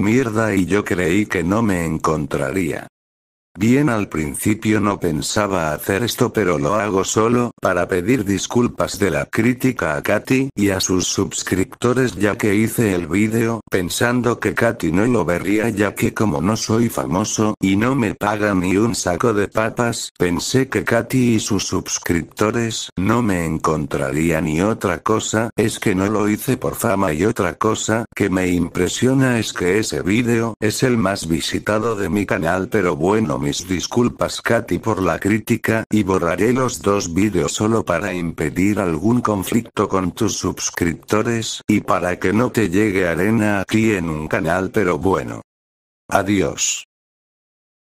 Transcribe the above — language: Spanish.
Mierda y yo creí que no me encontraría. Bien al principio no pensaba hacer esto pero lo hago solo, para pedir disculpas de la crítica a Katy y a sus suscriptores ya que hice el vídeo pensando que Katy no lo vería ya que como no soy famoso y no me paga ni un saco de papas, pensé que Katy y sus suscriptores no me encontrarían y otra cosa es que no lo hice por fama y otra cosa que me impresiona es que ese vídeo es el más visitado de mi canal pero bueno mis disculpas Katy por la crítica y borraré los dos vídeos solo para impedir algún conflicto con tus suscriptores y para que no te llegue arena aquí en un canal pero bueno. Adiós.